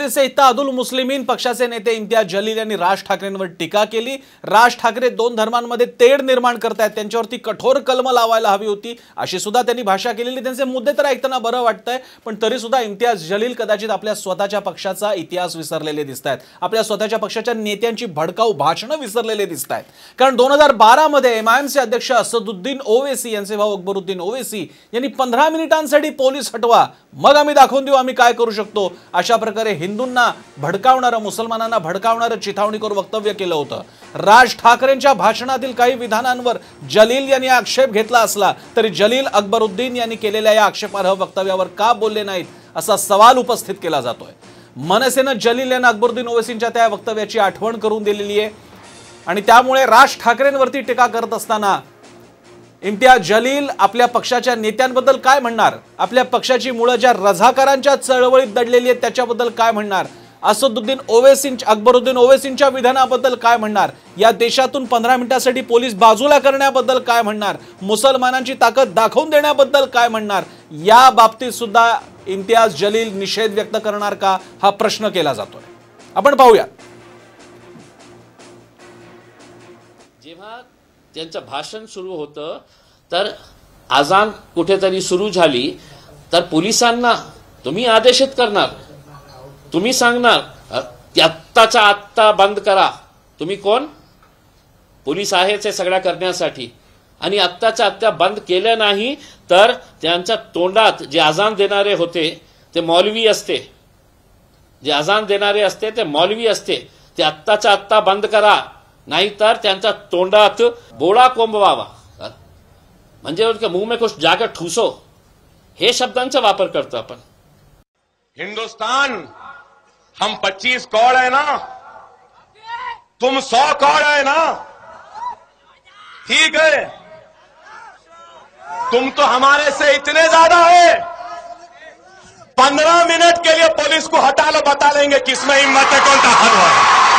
अदुल इत्तादुल मुस्लिमीन पक्षाचे नेते इम्तियाज जलील यांनी राज ठाकरेंवर टीका केली राज ठाकरे दोन धर्मांमध्ये तेढ निर्माण करतायत त्यांच्यावरती कठोर कलम लावायला हवी होती अशी सुद्धा त्यांनी भाषा केलेली त्यांचे मुद्दे तर ऐकताना बरं वाटतंय पण तरी सुद्धा इम्तियाज जलील कदाचित आपल्या स्वतःच्या पक्षाचा इतिहास विसरलेले दिसत आपल्या स्वतःच्या पक्षाच्या नेत्यांची भडकाऊ भाषणं विसरलेले दिसत कारण दोन हजार बारामध्ये एमआयएमचे अध्यक्ष असदुद्दीन ओवेसी यांचे भाऊ अकबरुद्दीन ओवेसी यांनी पंधरा मिनिटांसाठी पोलीस हटवा मग आम्ही दाखवून देऊ आम्ही काय करू शकतो अशा प्रकारे हिंदूंना भडकावणारं मुसलमानांना भडकावणारं चिथावणीखोर वक्तव्य केलं होतं राज ठाकरेंच्या भाषणातील काही विधानांवर जलील यांनी आक्षेप घेतला असला तरी जलील अकबरुद्दीन यांनी केलेल्या या आक्षेपार्ह वक्तव्यावर का बोलले नाहीत असा सवाल उपस्थित केला जातोय मनसेनं जलील यांना अकबरुद्दीन ओवेसींच्या त्या वक्तव्याची आठवण करून दिलेली आहे आणि त्यामुळे राज ठाकरेंवरती टीका करत असताना इम्तियाज जलील आपल्या पक्षाच्या नेत्यांबद्दल काय म्हणणार आपल्या पक्षाची मुळं ज्या रझाकारांच्या चळवळीत दडलेली आहेत त्याच्याबद्दल काय म्हणणार असदुद्दीन ओवेसिन अकबरुद्दीन ओवेसींच्या विधानाबद्दल काय म्हणणार या देशातून पंधरा मिनिटासाठी पोलीस बाजूला करण्याबद्दल काय म्हणणार मुसलमानांची ताकद दाखवून देण्याबद्दल काय म्हणणार या बाबतीत सुद्धा इम्तियाज जलील निषेध व्यक्त करणार का हा प्रश्न केला जातोय आपण पाहूया जेव्हा त्यांचं भाषण सुरू होतं तर आजान कुठेतरी सुरू झाली तर पोलिसांना तुम्ही आदेशित करणार तुम्ही सांगणार आत्ताचा आत्ता बंद करा तुम्ही कोण पोलीस आहेच हे सगळ्या करण्यासाठी आणि आत्ताच्या आत्ता बंद केल्या नाही तर त्यांच्या तोंडात जे आजान देणारे होते ते मौलवी असते जे आजान देणारे असते ते मौलवी असते ते आत्ताच्या आत्ता बंद करा नहीं तो बोड़ा बोळा कोंबवावा मुंह में कुछ जाकर ठूसो हे शब्द करते अपन हिंदुस्तान हम 25 कौड़ है ना तुम 100 कौड़ है ना ठीक है तुम तो हमारे से इतने ज्यादा है पंद्रह मिनट के लिए पुलिस को हटा लो बता लेंगे किसमें हिम्मत है कौन का हर